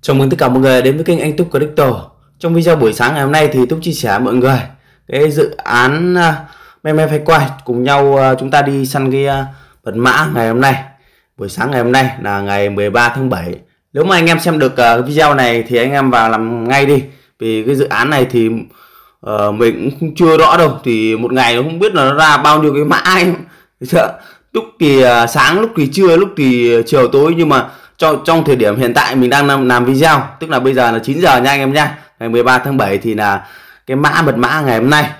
Chào mừng tất cả mọi người đến với kênh Anh Túc Crypto. Trong video buổi sáng ngày hôm nay thì Túc chia sẻ mọi người cái dự án à, meme phải quay cùng nhau à, chúng ta đi săn cái mật à, mã ngày hôm nay. Buổi sáng ngày hôm nay là ngày 13 tháng 7. Nếu mà anh em xem được video này thì anh em vào làm ngay đi. Vì cái dự án này thì uh, mình cũng chưa rõ đâu thì một ngày nó không biết là nó ra bao nhiêu cái mã anh. Túc thì uh, sáng lúc thì trưa lúc thì chiều tối nhưng mà trong trong thời điểm hiện tại mình đang làm, làm video tức là bây giờ là 9 giờ nha anh em nha ngày 13 tháng 7 thì là cái mã mật mã ngày hôm nay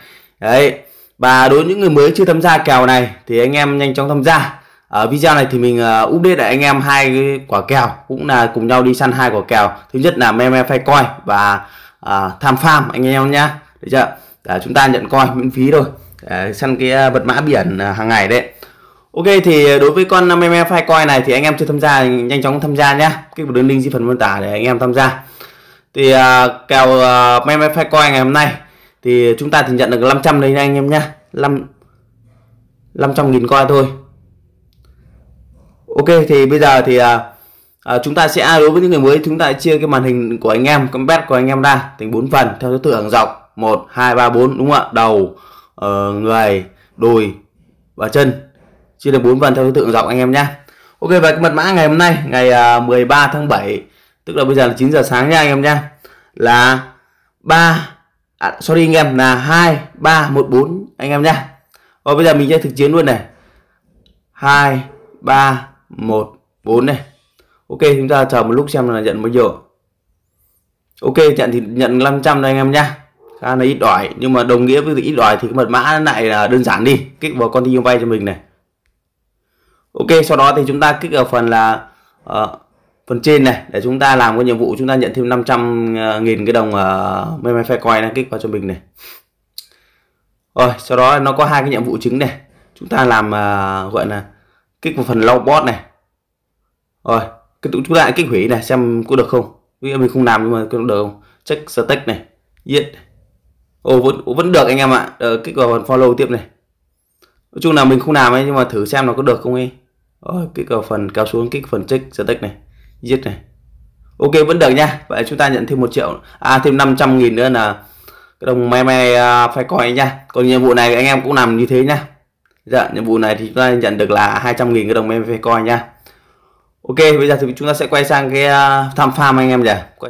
đấy và đối với những người mới chưa tham gia kèo này thì anh em nhanh chóng tham gia ở video này thì mình uh, update lại anh em hai cái quả kèo cũng là cùng nhau đi săn hai quả kèo thứ nhất là meme phai coi và uh, tham farm anh em nhá được chưa để chúng ta nhận coi miễn phí thôi để săn cái vật ờ, mã biển hàng ngày đấy Ok thì đối với con MMF Filecoin này thì anh em chưa tham gia nhanh chóng tham gia nhé vào đường link dưới phần mô tả để anh em tham gia Thì uh, kèo uh, à, MMF Filecoin ngày hôm nay Thì chúng ta thì nhận được 500 đấy anh em nhé 5, 500 nghìn coi thôi Ok thì bây giờ thì uh, chúng ta sẽ đối với những người mới chúng ta chia cái màn hình của anh em con bet của anh em ra thành 4 phần theo thứ tự hàng dọc 1, 2, 3, 4 đúng không ạ đầu uh, người đùi và chân chia được 4 phần theo thứ tự rộng anh em nhé Ok và cái mật mã ngày hôm nay ngày 13 à, tháng 7 tức là bây giờ là 9 giờ sáng nha anh em nha là 3 à, sorry anh em là 2 3 1 4 anh em nha Và bây giờ mình sẽ thực chiến luôn này 2 3 1 4 này Ok chúng ta chờ một lúc xem là nhận bao nhiêu Ok nhận thì nhận 500 đây anh em nha khá là ít đòi nhưng mà đồng nghĩa với ít đòi thì cái mật mã lại là đơn giản đi kích vào con tin vay cho mình này ok sau đó thì chúng ta kích vào phần là uh, phần trên này để chúng ta làm cái nhiệm vụ chúng ta nhận thêm 500 ờ, nghìn cái đồng uh, coin này kích vào cho mình này rồi sau đó nó có hai cái nhiệm vụ chính này chúng ta làm uh, gọi là kích vào phần low bot này rồi cái chúng ta lại kích hủy này xem có được không ví dụ mình không làm nhưng mà có được không check stack này yes, yeah. ồ vẫn vẫn được anh em ạ à. kích vào phần follow tiếp này nói chung là mình không làm ấy nhưng mà thử xem nó có được không ấy cái kích phần kéo xuống cái phần check tích này giết này ok vẫn được nha vậy chúng ta nhận thêm một triệu à thêm 500 nghìn nữa là cái đồng me me à, phải coi nha còn nhiệm vụ này anh em cũng làm như thế nha dạ nhiệm vụ này thì chúng ta nhận được là 200 nghìn cái đồng me me phải coi nha ok bây giờ thì chúng ta sẽ quay sang cái à, tham farm anh em nhỉ